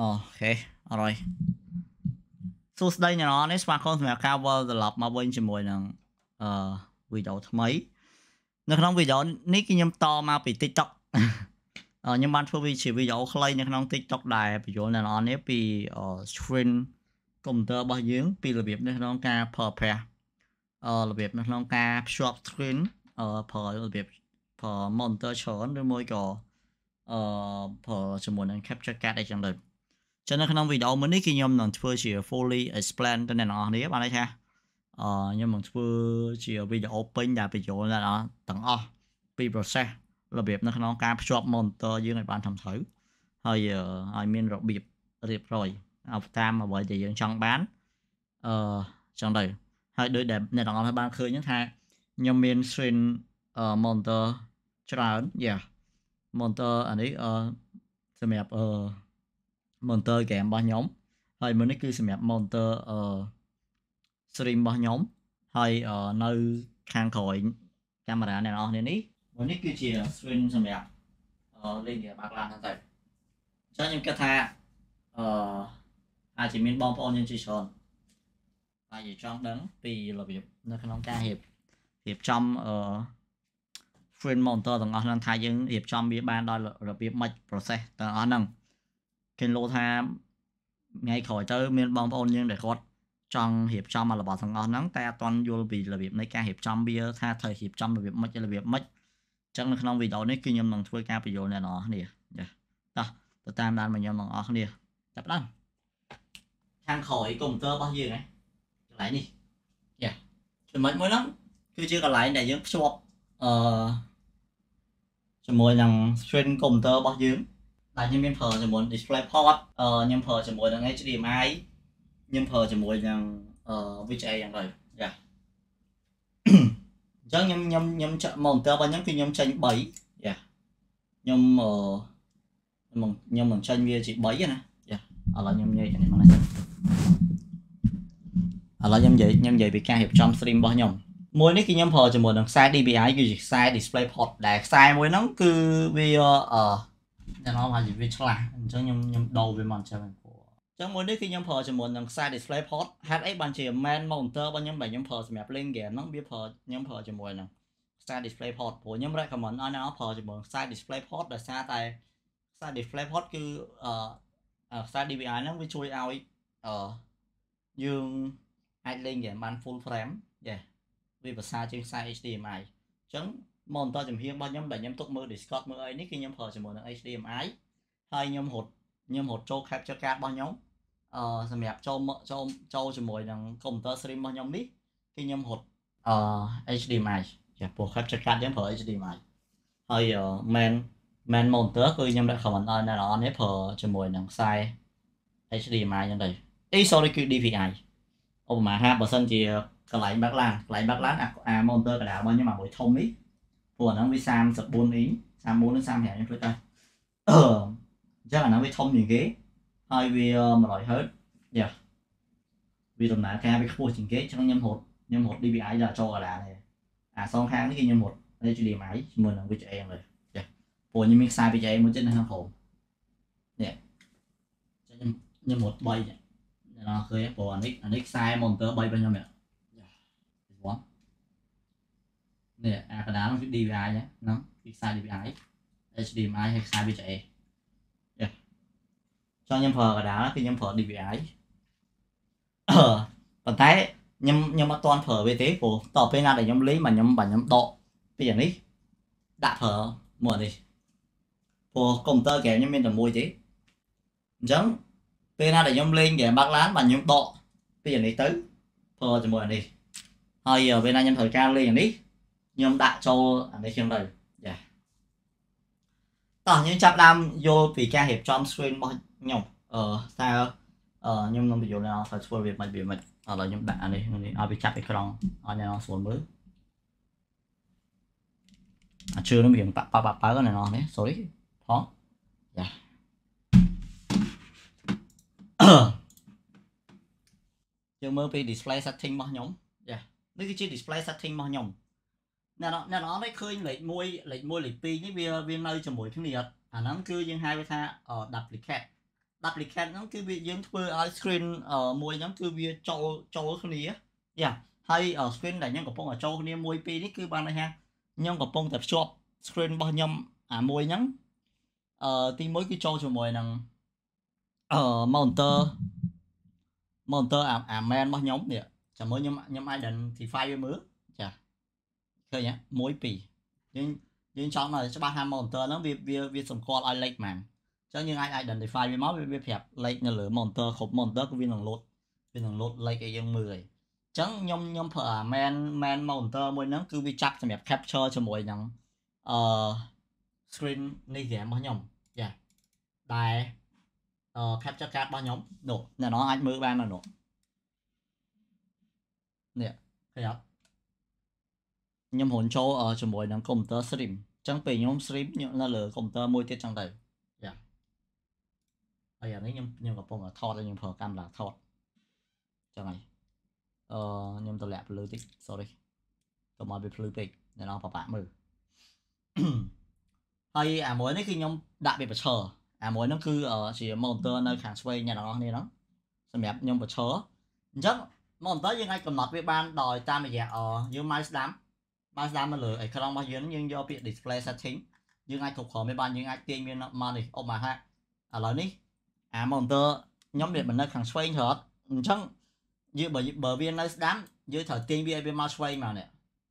អូខេអរយសួស្តីអ្នកនរនេះស្វាគមន៍សម្រាប់ការវិលត្រឡប់មកវិញជាមួយនឹងអឺវីដេអូថ្មី នៅក្នុងវីដេអូនេះគឺខ្ញុំតមកពី TikTok ខ្ញុំបានធ្វើជាវីដេអូខ្លីនៅក្នុង TikTok ដែលបញ្យល់អ្នកនរនេះពី screen computer របស់យើង ពីរបៀបនៅក្នុងការប្រើប្រាស់អឺរបៀបនៅក្នុងការភ្ជាប់ screen អឺប្រើរបៀបប្រើ monitor ច្រើនឬមួយក៏អឺប្រើជាមួយនឹង capture card អីចឹងទៅចឹងនៅក្នុងវីដេអូមួយនេះគឺខ្ញុំនឹងធ្វើជា fully explain ទៅអ្នកទាំងអស់គ្នាបានន័យថាអឺខ្ញុំនឹងធ្វើជាវីដេអូពេញដែលបញ្យល់អ្នកទាំងអស់ទាំងអស់ពី process របៀបនៅក្នុងការភ្ជាប់ monitor យើងឲ្យបានត្រឹមត្រូវហើយឲ្យមានរបៀបរៀបរយអបតាមអ្វីដែលយើងចង់បានអឺចឹងទៅហើយដោយដែលអ្នកទាំងអស់បានឃើញថាខ្ញុំមាន screen monitor ច្រើនយ៉ា monitor អានេះអឺសម្រាប់អឺ monitor game របស់ខ្ញុំហើយមួយនេះគឺសម្រាប់ monitor អឺ stream របស់ខ្ញុំហើយនៅខាងក្រោយកាមេរ៉ាអ្នកនរគ្នានេះមួយនេះគឺជា screen សម្រាប់លេងបាក់ឡានហ្នឹងទៅអញ្ចឹងខ្ញុំគិតថាអឺអាចជាមានបងប្អូនយើងជាច្រើនហើយចង់ដឹងពីរបៀបនៅក្នុងការរៀបរៀបចំអឺ screen monitor ទាំងអស់ហ្នឹងថាយើងរៀបចំវាបានដោយរបៀបម៉េច process ទាំងអស់ហ្នឹងគេលោថាថ្ងៃក្រោយទៅមានបងប្អូនយើងដែលគាត់ចង់រៀបចំអារបស់ទាំងអស់ហ្នឹងតែអត់ទាន់យល់ពីរបៀបនៃការរៀបចំវាថាត្រូវរៀបចំរបៀបម៉េចរបៀបម៉េចអញ្ចឹងនៅក្នុងវីដេអូនេះគឺខ្ញុំនឹងធ្វើការបញ្យល់អ្នកនរគ្នាចាតោះទៅតាមដានមកខ្ញុំទាំងអស់គ្នាចាប់ដើមខាងក្រោយកុំព្យូទ័ររបស់យើងហ៎កន្លែងនេះយ៉ាចំណុចមួយហ្នឹងគឺជាកន្លែងដែលយើងភ្ជាប់អឺជាមួយនឹង string computer របស់យើងដែលខ្ញុំមានប្រើជាមួយ display port ខ្ញុំប្រើជាមួយនឹង HDMI ខ្ញុំប្រើជាមួយនឹង VGA យ៉ាងដែរចាអញ្ចឹងខ្ញុំខ្ញុំខ្ញុំចាក់ monitor របស់ខ្ញុំគឺខ្ញុំចេញ3ចាខ្ញុំខ្ញុំមិនចេញវាជា3ទេណាចាឥឡូវខ្ញុំនិយាយគ្នាមកណាឥឡូវខ្ញុំនិយាយខ្ញុំនិយាយពីការរៀបចំ stream របស់ខ្ញុំមួយនេះគឺខ្ញុំប្រើជាមួយនឹងខ្សែ DPI គឺជាខ្សែ DisplayPort ដែលខ្សែមួយហ្នឹងគឺវាអឺទាំងអស់ប្រហែលជាវាឆ្លាស់អញ្ចឹងខ្ញុំខ្ញុំដូរវាមកអញ្ចឹងព្រោះអញ្ចឹងមួយនេះគឺខ្ញុំប្រើជាមួយនឹងខ្សែ display port ហេតុអីបានជា main monitor របស់ខ្ញុំបែរខ្ញុំប្រើសម្រាប់ playing game ហ្នឹងវាប្រើខ្ញុំប្រើជាមួយនឹងខ្សែ display port ព្រោះខ្ញុំ recommend ឲ្យអ្នកនរប្រើជាមួយខ្សែ display port ដោយសារតែខ្សែ display port គឺអឺខ្សែ DVI ហ្នឹងវាជួយឲ្យអឺយើងអាចលេងហ្គេមបាន full frame យេវាប្រសើរជាងខ្សែ HDMI អញ្ចឹងមកបន្តជំហានរបស់ខ្ញុំដែលខ្ញុំទុកមើល Discord មើលអីនេះគឺខ្ញុំប្រើជាមួយនឹង HDMI ហើយខ្ញុំហត់ខ្ញុំហត់ចូល capture card របស់ខ្ញុំអឺសម្រាប់ចូលចូលចូលជាមួយនឹង computer stream របស់ខ្ញុំនេះគឺខ្ញុំហត់អឺ HDMI ចាពួក capture card ខ្ញុំប្រើ HDMI ហើយ main main monitor គឺខ្ញុំ recommend ឲ្យអ្នកនរនេះប្រើជាមួយនឹងខ្សែ HDMI ហ្នឹងដែរអី sorry គឺ DVI ឧបមាថាបើសិនជាកន្លែងបាក់ឡានកន្លែងបាក់ឡានអា monitor កណ្ដាលរបស់ខ្ញុំអាមួយធំនេះព្រោះអាហ្នឹងវា34អ៊ី34ឬ35ខ្ញុំភ្លេចដែរអញ្ចឹងអាហ្នឹងវាធំជាងគេហើយវា100ហឺតយ៉ាវាដំណើរការវាខ្ពស់ជាងគេអញ្ចឹងខ្ញុំរត់ខ្ញុំរត់ DPI ដល់ចូលកណ្ដាលនេះអាសងខាងនេះគឺខ្ញុំរត់ HDMI ជាមួយនឹង VGA ហ្នឹងចាព្រោះខ្ញុំមានខ្សែ VGA មួយទៀតនៅខាងក្រោមនេះអញ្ចឹងខ្ញុំខ្ញុំរត់3នេះអ្នកនរឃើញព្រោះអានេះអានេះខ្សែ monitor 3របស់ខ្ញុំនេះ this one នេះអាកណ្ដាលនោះគឺ DVI ហ្នឹងគឺខ្សែ DVI HDMI ហើយខ្សែ VGA យ៉ាចង់ខ្ញុំប្រើកណ្ដាលគឺខ្ញុំប្រើ DVI ប៉ុន្តែខ្ញុំខ្ញុំអត់ទាន់ប្រើវាទេព្រោះតទៅពេលណាដែលខ្ញុំលេងមកខ្ញុំបាញ់ខ្ញុំដកពីយ៉ាងនេះដាក់ប្រើមកនេះព្រោះកុំព្យូទ័រហ្គេមខ្ញុំមានតែមួយទេអញ្ចឹងពេលណាដែលខ្ញុំលេងហ្គេមបាក់ឡានបាញ់ខ្ញុំដកពីយ៉ាងនេះទៅប្រើជាមួយអានេះហើយពេលណាខ្ញុំត្រូវការលេងអានេះខ្ញុំដាក់ចូលអានេះជាងទៅចាតោះខ្ញុំចាប់ដើមយល់ពីការរៀបចំ screen របស់ខ្ញុំអឺតើខ្ញុំនឹងបញ្យល់ដល់ថាធ្វើវាមិនវាមិនឥឡូវខ្ញុំដាក់អានេះនេះឲ្យវាចាប់អេក្រង់ឲ្យអ្នកនរស្គាល់មើលអាជឿនឹងរៀងប៉ប៉ប៉ប៉ណានេះ sorry ផងចាយើងមើលពី display setting របស់ខ្ញុំចានេះគឺជា display setting របស់ខ្ញុំអ្នកអ្នកនរនេះឃើញលេខ1លេខ1លេខ2នេះវាវានៅជាមួយគ្នាអត់អាហ្នឹងគឺយើងហៅថា duplicate duplicate ហ្នឹងគឺវាយើងធ្វើឲ្យ screen មួយហ្នឹងគឺវាចូលចូលគ្នាយ៉ាហើយ screen ដែលខ្ញុំកំពុងចូលគ្នាមួយពីរនេះគឺបានន័យថាខ្ញុំកំពុងតែភ្ជាប់ screen របស់ខ្ញុំអាមួយហ្នឹងអឺទីមួយគឺចូលជាមួយនឹងអឺ monitor monitor អា main របស់ខ្ញុំនេះចាំមើលខ្ញុំខ្ញុំ identify វាមើលឃើញហ៎1 2យើងយើងចង់ឲ្យច្បាស់ថា monitor ហ្នឹងវាវាវាសម្គាល់ឲ្យលេខហ្មងអញ្ចឹងយើងអាច identify វាមកវាប្រាប់លេខនៅលើ monitor គ្រប់ monitor គឺវានឹងលោតវានឹងលោតលេខឲ្យយើងមើលហើយអញ្ចឹងខ្ញុំខ្ញុំប្រើអា man man monitor មួយហ្នឹងគឺវាចាប់សម្រាប់ capture ជាមួយនឹងអឺ screen នៃ game របស់ខ្ញុំយ៉ាដែលអឺ capture card របស់ខ្ញុំនោះអ្នកនរអាចមើលបានណានោះនេះឃើញអត់ខ្ញុំហ៊ុនចូលជាមួយនឹង computer stream អញ្ចឹងពេលខ្ញុំ stream ខ្ញុំនៅលើ computer មួយទៀតចឹងទៅយ៉ាហើយអានេះខ្ញុំខ្ញុំកំពុងថតហើយខ្ញុំប្រើកាមេរ៉ាថតចឹងហើយអឺខ្ញុំតម្លាក់ពលឺតិច sorry កុំឲ្យវាភ្លឺពេកអ្នកនរប៉ប៉ាក់មើលហើយអាមួយនេះគឺខ្ញុំដាក់វាប្រឈរអាមួយហ្នឹងគឺជា monitor នៅខាងស្វែងអ្នកនរគ្នាហ្នឹងសម្រាប់ខ្ញុំប្រឈរអញ្ចឹង monitor យើងអាចកំណត់វាបានដោយតាមរយៈយើងមកស្ដាប់បើស្ដាប់មកលើអេក្រង់របស់យើងយើងយកពាក្យ display setting យើងអាចគ្រប់គ្រងវាបានយើងអាចទាញវាមកនេះអុំមកហាក់ឥឡូវនេះអា monitor ខ្ញុំវាមិននៅខាងឆ្វេងរត់អញ្ចឹងយើងបើបើវានៅស្ដាំយើងត្រូវទាញវាឲ្យវាមកឆ្វេងមកនេះ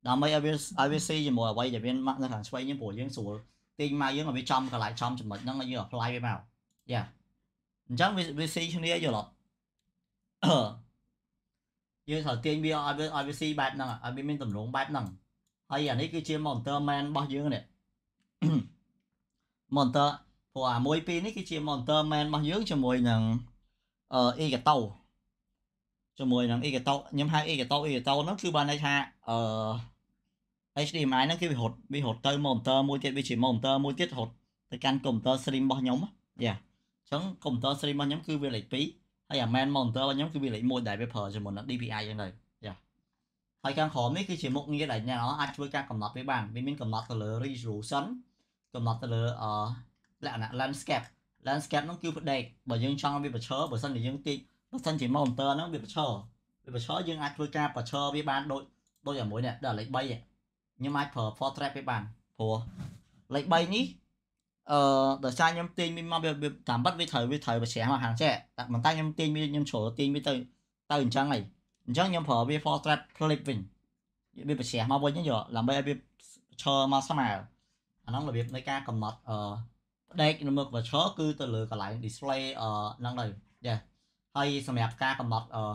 ដើម្បីឲ្យវាឲ្យវាស៊ីជាមួយអ្វីដែលវាមកនៅខាងឆ្វេងយើងព្រោះយើងស្រួលទាញមកយើងឲ្យវាចំកន្លែងចំចំណុចហ្នឹងឲ្យយើង apply វាមកយ៉ាអញ្ចឹងវាវាស៊ីគ្នាយល់អត់យើងត្រូវទាញវាឲ្យវាឲ្យវាស៊ីបែបហ្នឹងឲ្យវាមានតម្រងបែបហ្នឹងហើយអានេះគឺជា monitor man របស់យើងនេះ monitor ព្រោះអាមួយពីរនេះគឺជា monitor man របស់យើងជាមួយនឹងអឺអេកាតោជាមួយនឹងអេកាតោខ្ញុំហៅអេកាតោអេកាតោហ្នឹងគឺបានន័យថាអឺ HDMI ហ្នឹងគឺវារត់វារត់ទៅ monitor មួយទៀតវាជា monitor មួយទៀតរត់ទៅកាន់ computer stream របស់ខ្ញុំយ៉ាអញ្ចឹង computer stream របស់ខ្ញុំគឺវាលេខ2ហើយអា man monitor របស់ខ្ញុំគឺវាលេខ1ដែរវាប្រើជាមួយនឹង DPI ហ្នឹងដែរហើយខាងក្រោមនេះគឺជាមុខងារដែលអ្នកអាចធ្វើការកំណត់វាបានវាមានកំណត់ទៅលើ resolution កំណត់ទៅលើអលក្ខណៈ landscape landscape នោះគឺផ្ដេកបើយើងចង់វាប្រឈរបើសិនជាយើងទីបើសិនជា monitor ហ្នឹងវាប្រឈរវាប្រឈរយើងអាចធ្វើការប្រឈរវាបានដូចដូចតែមួយនេះដល់លេខ3ខ្ញុំអាចប្រើ portrait វាបានព្រោះលេខ3នេះអឺដោយសារខ្ញុំទាញវាមកវាតាមបាត់វាត្រូវវាត្រូវប្រជ្រះមកខាងចេះតែប៉ុន្តែខ្ញុំទាញវាខ្ញុំជ្រុលទាញវាទៅទៅអញ្ចឹងហីអញ្ចឹងខ្ញុំប្រើវា for thread clip វិញវាបញ្ជាក់មកវិញហ្នឹងយកដើម្បីឲ្យវាឈរមកស្មើអាហ្នឹងរបៀបនៃការកំណត់អឺផ្ដេកនៅមុខ virtual គឺទៅលើកន្លែង display អឺហ្នឹងទៅចាហើយសម្រាប់ការកំណត់អឺ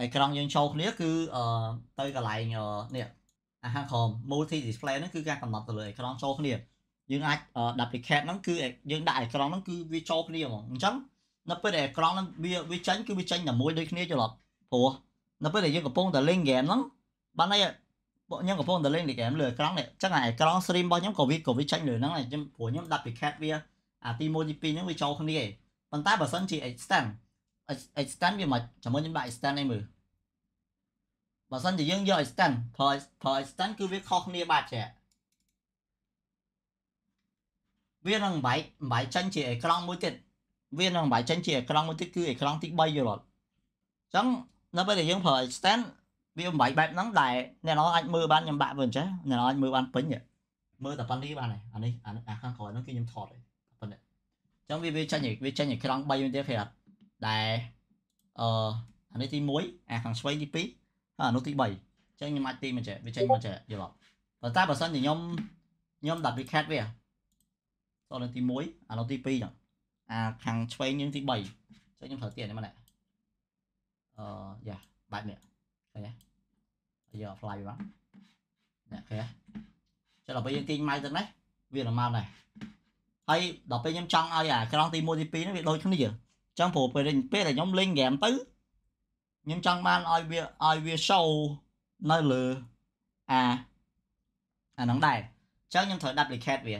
អេក្រង់យើងចូលគ្នាគឺអឺទៅកន្លែងនេះអាហាក្រុម multi display ហ្នឹងគឺការកំណត់ទៅលើអេក្រង់ចូលគ្នាយើងអាច duplicate ហ្នឹងគឺយើងដាក់អេក្រង់ហ្នឹងគឺវាចូលគ្នាហ្មងអញ្ចឹងនៅពេលដែលអេក្រង់ហ្នឹងវាវាចេញគឺវាចេញតែមួយដូចគ្នាច្រឡប់ព្រោះនៅពេលដែលយើងកំពុងតែលេងហ្គេមហ្នឹងបានន័យពួកខ្ញុំកំពុងតែលេងហ្គេមលើអេក្រង់នេះអញ្ចឹងអាអេក្រង់ stream របស់ខ្ញុំក៏វាក៏វាចាញ់លើហ្នឹងដែរខ្ញុំព្រោះខ្ញុំដាក់ពី cat វា អាទី1ទី2ហ្នឹងវាចូលគ្នាឯងប៉ុន្តែបើសិនជា extend extend វាមកចាំមើលខ្ញុំដាក់ extend ឯងមើលបើសិនជាយើងយក extend ប្រើប្រើ extend គឺវាខុសគ្នាបាត់ចេះវានឹងបាយបាយចាញ់ជាអេក្រង់មួយទៀតវានឹងបាយចាញ់ជាអេក្រង់មួយទៀតគឺអេក្រង់ទី3យល់អត់អញ្ចឹងនៅពេលដែលយើងប្រើ stand វាមិនបែបបែបហ្នឹងដែលអ្នកនរអាចមើលបានខ្ញុំបាក់វាអញ្ចេះអ្នកនរអាចមើលបានពេញមើលតែប៉ុណ្្នេះបានហើយអានេះអាខាងក្រោយហ្នឹងគឺខ្ញុំថតហើយប៉ុណ្្នេះអញ្ចឹងវាវាចាញ់វាចាញ់ឲ្យក្រង់3វិញទៀតគេអត់ដែលអឺអានេះទី1អាខាងស្វែងទី2ហើយអានោះទី3អញ្ចឹងខ្ញុំអាចទីមិនចេះវាចាញ់មិនចេះយល់អត់ប៉ុន្តែបើសិនជាខ្ញុំខ្ញុំដាក់ duplicate វាចូលនៅទី1អានោះទី2ចឹងអាខាងឆ្វេងយើងទី3អញ្ចឹងខ្ញុំត្រូវទៀតនេះមកនេះអឺយ៉ាបែបនេះឃើញទេយើង apply វាបាននេះឃើញទេចុះដល់ពេលយើងទាញម៉ៅទៅនេះវានឹងមកដែរហើយដល់ពេលខ្ញុំចង់ឲ្យអាច្រងទី1ទី2នេះវាដូចគ្នាចឹងព្រោះពេលពេលដែលខ្ញុំលេងហ្គេមទៅខ្ញុំចង់បានឲ្យវាឲ្យវា show នៅលើអាអាហ្នឹងដែរអញ្ចឹងខ្ញុំត្រូវ duplicate វា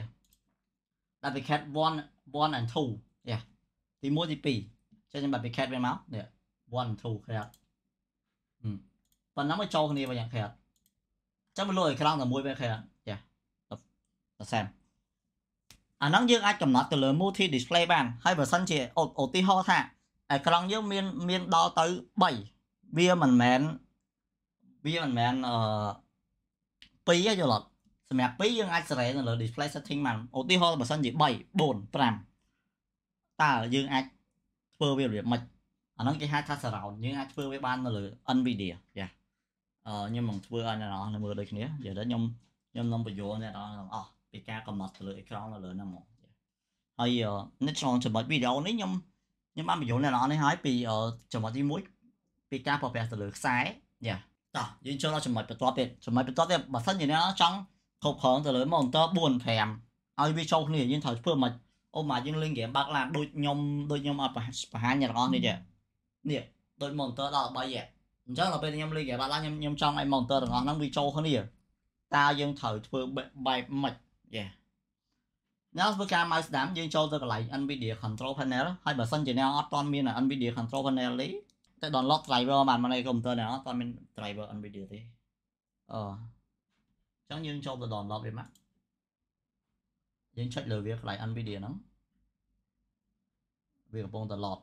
duplicate 1 1 and 2យ៉ាទី1ទី2អញ្ចឹងខ្ញុំ duplicate វាមកនេះ1 2ក្រាតប៉ុណ្ណឹងមកចូលគ្នាវិញក្រាតចាំមកលុយឲ្យក្រង់តែមួយវិញក្រាតចាសរសែនអាហ្នឹងយើងអាចកំណត់ទៅលើ multi display បានហើយបើសិនជាឧទាហរណ៍ថាអេក្រង់យើងមានមានដល់ទៅ3វាមិនមែនវាមិនមែនអឺ2ទេយល់អត់សម្រាប់2យើងអាចសេរីនៅលើ display setting បានឧទាហរណ៍បើសិនជា3 4 5តើយើងអាចធ្វើវារបៀបម៉េចអាហ្នឹងគេហៅថា surround យើងអាចធ្វើវាបាននៅលើ Nvidia យ៉ាអឺខ្ញុំនឹងធ្វើឲ្យអ្នកនរនៅមើលដូចគ្នានិយាយដល់ខ្ញុំខ្ញុំនឹងបញ្យល់អ្នកនរទាំងអស់ពីការកំណត់ទៅលើអេក្រង់នៅលើហ្នឹងមកហើយនៅក្នុងចំណុចវីដេអូនេះខ្ញុំខ្ញុំបានបញ្យល់អ្នកនរនេះឲ្យពីចំណុចទី1ពីការប្រព្រឹត្តទៅលើខ្សែយ៉ាតោះយើងចូលដល់ចំណុចបន្ទាប់ទៀតចំណុចបន្ទាប់ទៀតបើសិនជាអ្នកចង់គ្រប់គ្រងទៅលើ monitor 4 5ឲ្យវាចូលគ្នាយើងត្រូវធ្វើមិនអូម៉ាយើងលេងហ្គេមបាក់ឡានដូចខ្ញុំដូចខ្ញុំអត់បង្ហាញអ្នកនរនេះទេនេះដូច monitor ដល់3យ៉ាអញ្ចឹងដល់ពេលខ្ញុំលេងហ្គេមបាត់ឡើងខ្ញុំខ្ញុំចង់ឲ្យ monitor ទាំងអស់ហ្នឹងវាចូលគ្នាតើយើងត្រូវធ្វើបែបម៉េចយ៉ាអ្នកធ្វើការមកស្ដាំយើងចូលទៅកន្លែង NVIDIA control panel ហើយបើសិនជាអ្នកអត់ទាន់មាន NVIDIA control panel ទេតែ download driver បានមកនៅកុំព្យូទ័រអ្នកអត់ទាន់មាន driver NVIDIA ទេអអញ្ចឹងយើងចូលទៅ download វាមកយើងចុចលើវាកន្លែង NVIDIA ហ្នឹងវាកំពុងតែ load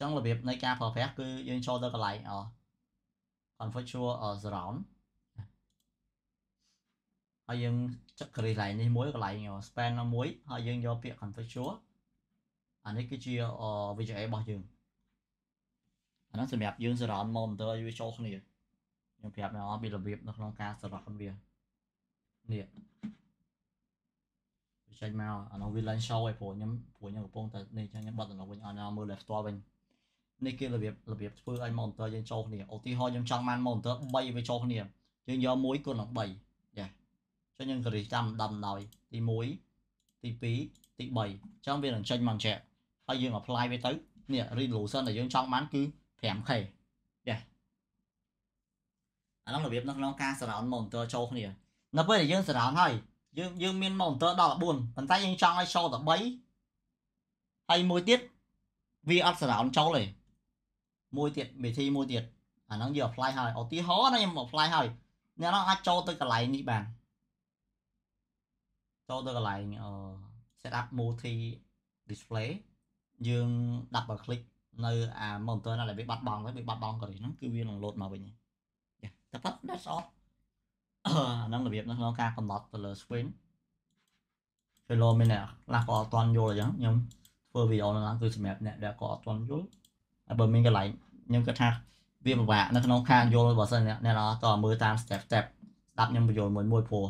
ចឹងរបៀបនៃការប្រើប្រាស់គឺយើងចូលទៅកន្លែងអ conceptual surround ហើយយើងចុចកន្លែងនេះមួយកន្លែង span មួយហើយយើងយកពាក្យ conceptual អានេះគឺជា VGA របស់យើងអានោះសម្រាប់យើង surround monitor ឲ្យវាចូលគ្នាខ្ញុំប្រាប់អ្នកអរពីរបៀបនៅក្នុងការ surround វានេះចេញមកអានោះវាឡើង show ឲ្យព្រោះខ្ញុំព្រោះខ្ញុំកំពុងតែនេះចឹងខ្ញុំបត់ទៅវិញអត់ណាមើល left ផ្ទាល់វិញនេះគេរបៀបរបៀបធ្វើឲ្យ monitor យើងចូលគ្នាឧទាហរណ៍យើងចង់បាន monitor 3វាចូលគ្នាយើងយកមួយគុណនឹង3ចាអញ្ចឹងយើងក៏រីចាំដំដោយទី1ទី2ទី3អញ្ចឹងវានឹងចេញមកជាក់ហើយយើង apply វាទៅនេះ resolution ដែលយើងចង់បានគឺ 5K ចាអានោះរបៀបនៅក្នុងការ surround monitor ចូលគ្នានៅពេលដែលយើង surround ហើយយើងយើងមាន monitor ដល់14ប៉ុន្តែយើងចង់ឲ្យចូលដល់3ហើយមួយទៀតវាអត់ surround ចូលទេមួយទៀតមេធីមួយទៀតអាហ្នឹងយើង apply ហើយឧទាហរណ៍ណាខ្ញុំ apply ហើយអ្នកហ្នឹងអាចចូលទៅកន្លែងនេះបានចូលទៅកន្លែង set up multi display យើងដាក់បើ click នៅអា monitor ណាដែលវាបាត់បង់វិញវាបាត់បង់ក៏នេះហ្នឹងគឺវានឹង load មកវិញចាតែប៉ុណ្ណេះស្អប់អាហ្នឹងរបៀបនៅក្នុងការកំណត់ទៅលើ screen ពេលលោកមានអ្នកខ្លះក៏អត់ទាន់យល់អញ្ចឹងខ្ញុំធ្វើវីដេអូហ្នឹងគឺសម្រាប់អ្នកដែលក៏អត់ទាន់យល់បើមានកន្លែងខ្ញុំគិតថាវាពិបាកនៅក្នុងការយល់បើសិនអ្នកនរតមើលតាម step step ស្ដាប់ខ្ញុំបញ្យល់មួយមួយព្រោះ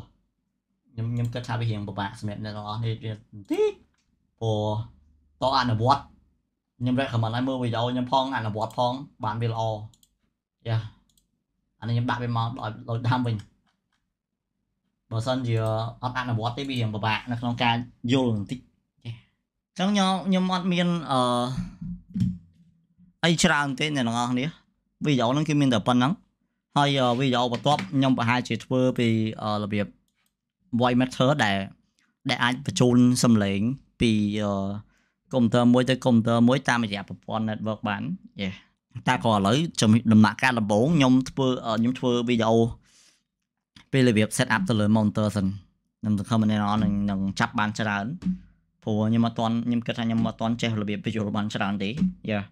ខ្ញុំខ្ញុំគិតថាវារៀងពិបាកសម្រាប់អ្នកនរនេះតិចព្រោះតអនុវត្តខ្ញុំ recommend ឲ្យមើលវីដេអូខ្ញុំផងអនុវត្តផងបានវាល្អយ៉ាអានេះខ្ញុំដាក់វាមកឲ្យលោតតាមវិញបើសិនជាអត់អនុវត្តទេវារៀងពិបាកនៅក្នុងការយល់បន្តិចអញ្ចឹងខ្ញុំខ្ញុំអត់មានអឺអីច្រើនទេអ្នកទាំងអស់គ្នាវីដេអូហ្នឹងគឺមានតែប៉ុណ្ណឹងហើយវីដេអូបន្ទាប់ខ្ញុំប្រហែលជាធ្វើពីរបៀប voice matter ដែលដែលអាចបញ្ជូនសំឡេងពីកុំព្យូទ័រមួយទៅកុំព្យូទ័រមួយតាមរយៈប្រព័ន្ធ network បានយេតែព្រោះឥឡូវចំដំណាក់កាលដំបូងខ្ញុំធ្វើខ្ញុំធ្វើវីដេអូពីរបៀប set up ទៅលើ monitor សិនខ្ញុំសង្ឃឹមមែនអត់នឹងចាប់បានច្រើនព្រោះខ្ញុំអត់ទាន់ខ្ញុំគិតថាខ្ញុំអត់ទាន់ចេះរបៀបបញ្ជូនបានច្រើនទេយ៉ា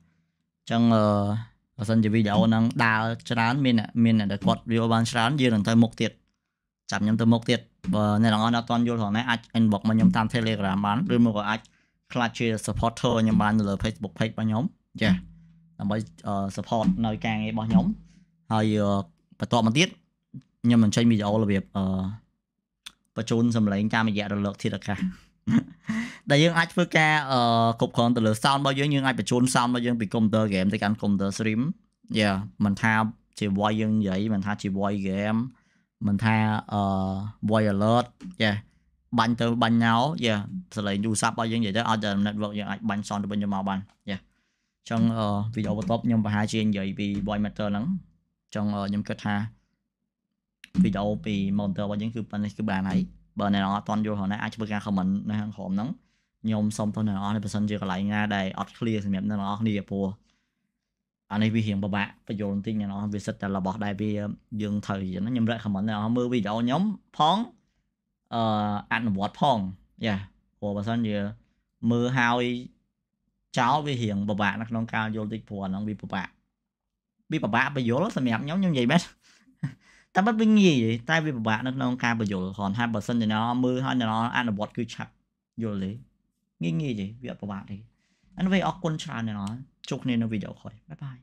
ចឹងអឺបើសិនជាវីដេអូហ្នឹងដើរច្រើនមានមានអ្នកដែលគាត់ view បានច្រើនយើងនឹងទៅមុខទៀតចាប់ខ្ញុំទៅមុខទៀតបើអ្នកទាំងអស់អត់ទាន់យល់ផងណាអាច inbox មកខ្ញុំតាម Telegram បានឬមកក៏អាចខ្លាចជា supporter ខ្ញុំបាននៅលើ Facebook page របស់ខ្ញុំចាដើម្បី support នៅការងាររបស់ខ្ញុំហើយបន្តមកទៀតខ្ញុំនឹងចេញវីដេអូរបៀបអឺបញ្ជូនសម្លេងតាមរយៈរលកធាតុអាកាសដែលយើងអាចធ្វើការគ្រប់គ្រងទៅលើ sound របស់យើងយើងអាចបញ្ជូន sound របស់យើងពី computer game ទៅកាន់ computer stream យ៉ាមិនថាជា voice យើងនិយាយមិនថាជា voice game មិនថាអឺ voice alert យ៉ាបាញ់ទៅបាញ់ញោយ៉ាសលេងទូរស័ព្ទរបស់យើងនិយាយទៅឲ្យតែ network យើងអាចបាញ់ sound ទៅវិញទៅមកបានយ៉ាចឹងវីដេអូបន្ទាប់ខ្ញុំប្រហែលជានិយាយពី voice matter ហ្នឹងចឹងខ្ញុំគិតថាវីដេអូពី monitor របស់យើងគឺប៉ុណ្ណេះគឺបានហើយបើអ្នកនរអត់ទាន់យល់ហ្នឹងណាអាចធ្វើការ comment នៅខាងក្រោមហ្នឹងខ្ញុំសូមទោសអ្នកនរនេះបើសិនជាកន្លែងណាដែលអត់ clear សម្រាប់អ្នកនរគ្នាព្រោះអានេះវារៀងពិបាកបញ្យល់បន្តិចអ្នកនរវាសិតតែរបស់ដែលវាយើងត្រូវអញ្ចឹងខ្ញុំរក comment អ្នកនរមើលវីដេអូខ្ញុំផងអឺអនុវត្តផងយ៉ាព្រោះបើសិនជាមើលហើយចោលវារៀងពិបាកនៅក្នុងការយល់តិចព្រោះអាហ្នឹងវាពិបាកវាពិបាកបញ្យល់សម្រាប់ខ្ញុំខ្ញុំនិយាយមែនតាមពិតវាងាយតែវាពិបាកនៅក្នុងការបញ្យល់គ្រាន់ថាបើសិនជាអ្នកមើលហើយអ្នកអនុវត្តគឺឆាប់យល់ទេងាយងាយទេវាពិបាកទេអញ្ចឹងអរគុណច្រើនអ្នកជួបគ្នានៅវីដេអូក្រោយបាយបាយ